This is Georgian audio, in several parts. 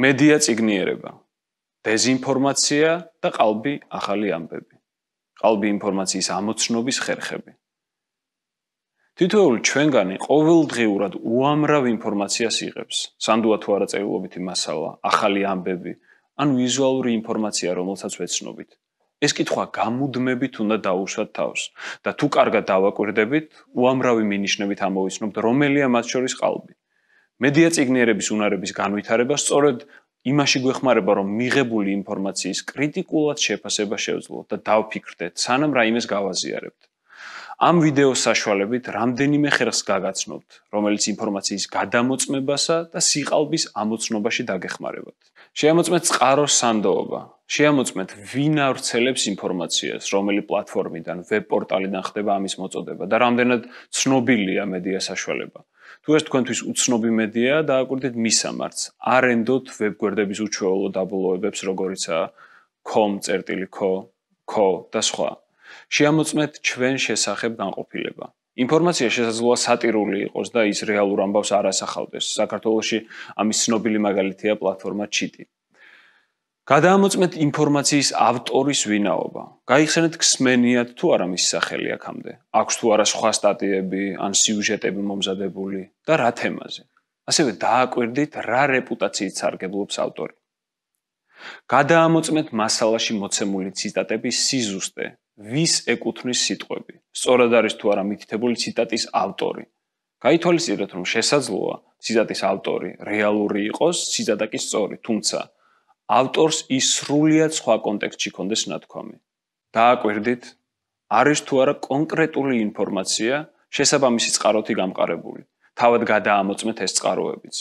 მედია ციგნიერება, დეзинფორმაცია და ყალბი ახალი ამბები. ყალბი ინფორმაციის ამოცნობის ხერხები. თითოეული ჩვენგანი ყოველდღიურად უამრავ ინფორმაციას იღებს. სანდოა თუ არა წეულობითი მასალა, ახალი ამბები, ან ვიზუალური ინფორმაცია, რომელსაც ვეცნობთ. ეს კითხვა გამუდმებით უნდა დაუშვათ თავს და თუ კარგად დავაკვირდებით, უამრავი მინიშნებით ამოვიცნობთ, რომელია მათ შორის ყალბი. მედია ციგნიერების უნარების განვითარება სწორედ იმაში გვეხმარება, რომ მიღებული ინფორმაციის კრიტიკულად შეფასება შეძლოთ და დავფიქრდეთ, სანამ რაიმეს გავაზიარებთ. ამ ვიდეოს საშუალებით რამდენიმე ხერხს გაგაცნობთ, რომელიც ინფორმაციის გადამოწმებასა და სიყალბის ამოცნობაში დაგეხმარებათ. შეამოწმეთ წყაროს სანდოობა. შეამოწმეთ, ვინ არცელებს ინფორმაციას, რომელი პლატფორმიდან, ვებ პორტალიდან ხდება ამის მოწოდება და რამდენად ცნობილია მედია საშუალება. თუ ეს თქვენთვის უცნობი მედია დააკვირდით მისამართ არენდოთ ვებგვერდების უჩვეულო დაბლოებებს როგორიცაა com.co co და სხვა შეამოწმეთ ჩვენ შესახებ განყოფილება ინფორმაცია შესაძლოა სატირული იყოს და ის რეალურ ამბავს არ ასახავდეს საქართველოში ამის ცნობილი მაგალითია პლატფორმა cheat გადაამოწმეთ ინფორმაციის ავტორის ვინაობა. გაიხსენეთ ხსმენიათ თუ არა მის სახელი აქამდე. აქვს თუ არა სხვა სტატიები ან სიუჟეტები მომზადებული და რა თემაზე. ასევე დააკვირდით რა რეპუტაციით სარგებლობს ავტორი. გადაამოწმეთ მასალაში მოცემული ციტატების სიზუსტე, ვის ეკუთვნის სიტყვები. სწორად არის თუ არა მითითებული ციტატის ავტორი. გაითვალისწინეთ რომ შესაძლოა ციტატის ავტორი რეალური იყოს ციტატაკის სწორი, თუმცა ავტორს ის სრულიად სხვა კონტექსტში კონდეს ნათქვამი. დააკვირდით, არის თუ არა კონკრეტული ინფორმაცია შესაბამისი წყაროთი გამყარებული. თავად გადაამოწმეთ ეს წყაროებიც.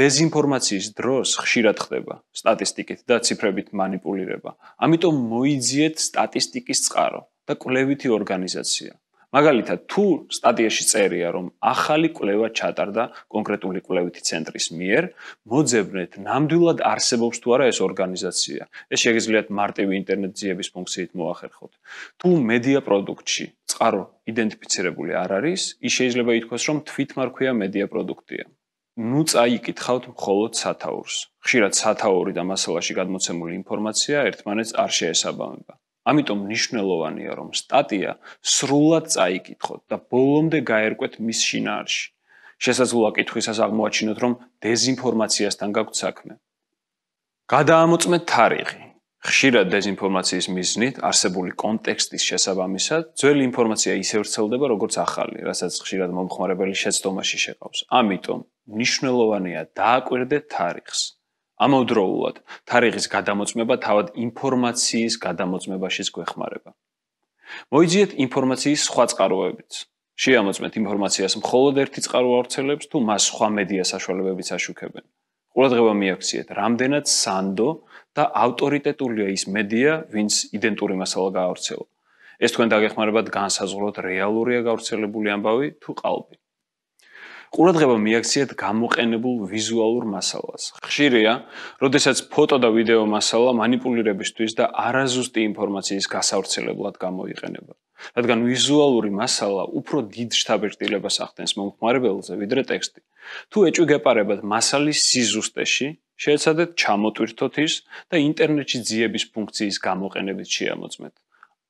დეзинფორმაციის დროს ხშირად ხდება სტატისტიკით და ციფრებით манипуლირება. ამიტომ მოიძიეთ სტატისტიკის წყარო და კვლევითი ორგანიზაცია. მაგალითად თუ სტატიაში წერია რომ ახალი კვლევა ჩატარდა კონკრეტული კვლევითი ცენტრის მიერ მოძებნეთ ნამდვილად არსებობს თუ არა ეს ორგანიზაცია ეს შეიძლება მარტივი ინტერნეტ ძიების ფუნქციით მოახერხოთ თუ მედია პროდუქტში წყარო იდენტიფიცირებული არ არის ის შეიძლება ითქვას რომ თვითმარქვია მედია პროდუქტია ნუ წაიკითხავთ მხოლოდ სათაურს ხშირად სათაური და მასალაში გადმოცემული ინფორმაცია ერთმანეთს არ შეესაბამება ამიტომ მნიშვნელოვანია რომ სტატია სრულად წაიკითხოთ და ბოლომდე გაერკვეთ მის შინაარში. შესაძლოა კითხვისას აღმოაჩინოთ რომ დეзинფორმაციასთან გაქვთ საქმე. გადაამოწმეთ თარიღი. ხშირად დეзинფორმაციის მიზნით არსებული კონტექსტის შესაბამისად ძველი ინფორმაცია ისე ვრცელდება როგორც ახალი, რასაც ხშირად მომხმარებელი შეცდომაში შეყავს. ამიტომ მნიშვნელოვანია დააკვირდეთ თარიღს. ამავდროულად თარიღის გადამოწმება თავად ინფორმაციის გადამოწმებაშიც გვეხმარება. მოიძიეთ ინფორმაციის სხვა წყაროებიც. შეამოწმეთ ინფორმაციას მხოლოდ ერთი წყარო აღწელებს თუ მას სხვა მედია საშუალებებიც აშუქებენ. ყურადღება მიაქციეთ, რამდენად სანდო და ავტორიტეტულია ის მედია, ვინც იდენტური მასალა გააავრცელა. ეს თქვენ დაგეხმარებათ განსაზღვროთ რეალურია გავრცელებული ამბავი თუ ყალბი. ყურადღება მიაქციათ გამოყენებულ ვიზუალურ მასალას. ხშირია, როდესაც ფოტო და ვიდეო მასალა манипуლირებისთვის და არაზუსტი ინფორმაციის გასავრცელებლად გამოიყენება. რადგან ვიზუალური მასალა უფრო დიდ შთაბეჭდილებას ახდენს მომხმარებელზე ვიდრე ტექსტი. თუ ეჭვგეპარებათ მასალის სიზუსტეში, შეეცადეთ ჩამოტვირთოთ ის და ინტერნეტში ძიების ფუნქციის გამოყენებით შეამოწმეთ.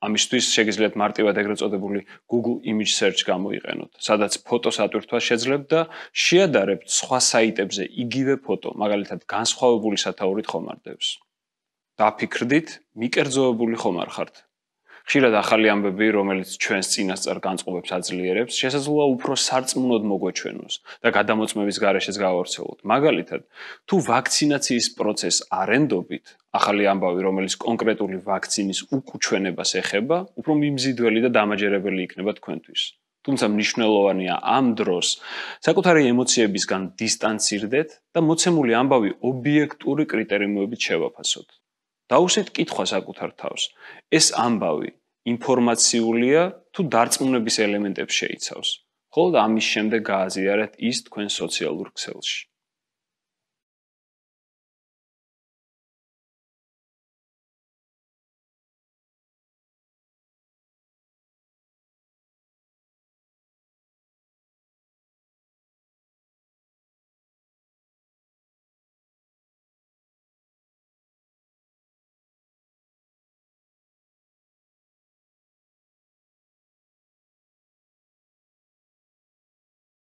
ამისთვის შეგიძლიათ მარტივად ეგრეთ წოდებული Google Image Search გამოიყენოთ, სადაც ფოტოს ატვირთვა შეძლებთ და შეადარებთ სხვა საიტებზე იგივე ფოტო, მაგალითად განსხვავებული სათაურით ხომ არ დებს. დაფიქრდით, მიკერძოებული ხომ არ ხართ ხშირად ახალი ამბები, რომელიც ჩვენს წინასწარ განწყობებს აძლიერებს, შესაძლოა უფრო სარწმუნოდ მოგვეჩვენოს და გადამოწმების გარეშეც გავავრცელოთ. მაგალითად, თუ ვაქცინაციის პროცესს არენდობით, ახალი ამბავი, რომელიც კონკრეტული ვაქცინის უკუჩვენებას ეხება, უფრო მიმზიდველი და დამაჯერებელი იქნება თქვენთვის. თუმცა მნიშვნელოვანია ამ დროს საკუთარი ემოციებისგან დისტანცირდეთ და მოცემული ამბავი ობიექტური კრიტერიუმებით შევაფასოთ. დაუსვით კითხვა საკუთარ თავს. ეს ამბავი ინფორმაციულია თუ დარწმუნების ელემენტებს შეიცავს. ხო და ამის შემდეგ გააზიარეთ ის თქვენ სოციალურ ქსელში.